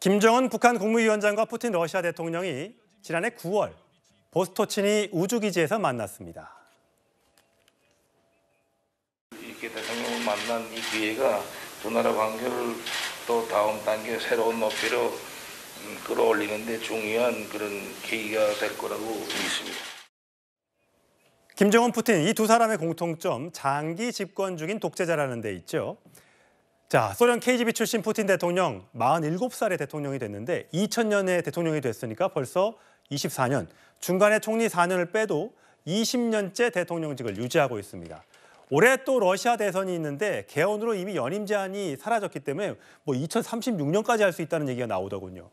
김정은 북한 국무위원장과 푸틴 러시아 대통령이 지난해 9월 보스토치니 우주기지에서 만났습니다. 이렇게 대통령을 만난 이 기회가 두 나라 관계를 또 다음 단계 새로운 높이로 음, 끌어올리는 데 중요한 그런 계기가 될 거라고 믿습니다. 김정은 푸틴 이 두 사람의 공통점 장기 집권 중인 독재자라는 데 있죠. 자, 소련 KGB 출신 푸틴 대통령 47살의 대통령이 됐는데 2000년에 대통령이 됐으니까 벌써 24년, 중간에 총리 4년을 빼도 20년째 대통령직을 유지하고 있습니다. 올해 또 러시아 대선이 있는데 개헌으로 이미 연임 제한이 사라졌기 때문에 뭐 2036년까지 할 수 있다는 얘기가 나오더군요.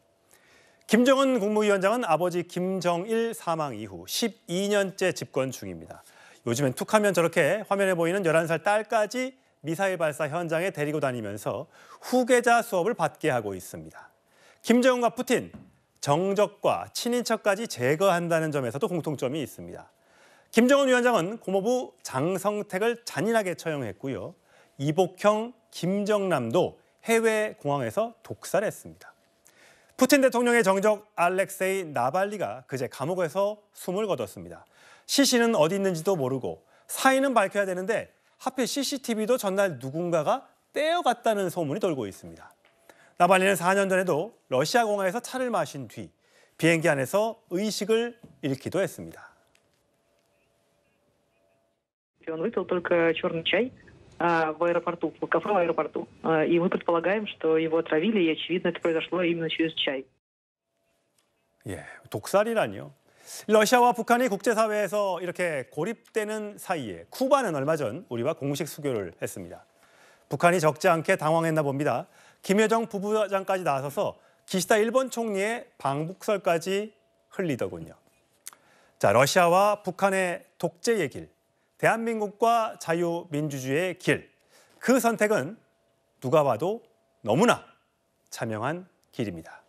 김정은 국무위원장은 아버지 김정일 사망 이후 12년째 집권 중입니다. 요즘엔 툭하면 저렇게 화면에 보이는 11살 딸까지 미사일 발사 현장에 데리고 다니면서 후계자 수업을 받게 하고 있습니다. 김정은과 푸틴, 정적과 친인척까지 제거한다는 점에서도 공통점이 있습니다. 김정은 위원장은 고모부 장성택을 잔인하게 처형했고요. 이복형, 김정남도 해외 공항에서 독살했습니다. 푸틴 대통령의 정적 알렉세이 나발리가 그제 감옥에서 숨을 거뒀습니다. 시신은 어디 있는지도 모르고 사인은 밝혀야 되는데 하필 CCTV도 전날 누군가가 떼어갔다는 소문이 돌고 있습니다. 나발리는 4년 전에도 러시아 공항에서 차를 마신 뒤 비행기 안에서 의식을 잃기도 했습니다. Он выпил только черный чай в аэропорту, в кафе аэропорту. И мы предполагаем, что его отравили, и очевидно, это произошло именно через чай. 예, 독살이라니요. 러시아와 북한이 국제사회에서 이렇게 고립되는 사이에 쿠바는 얼마 전 우리와 공식 수교를 했습니다. 북한이 적지 않게 당황했나 봅니다. 김여정 부부장까지 나서서 기시다 일본 총리의 방북설까지 흘리더군요. 자, 러시아와 북한의 독재의 길, 대한민국과 자유민주주의의 길, 그 선택은 누가 봐도 너무나 자명한 길입니다.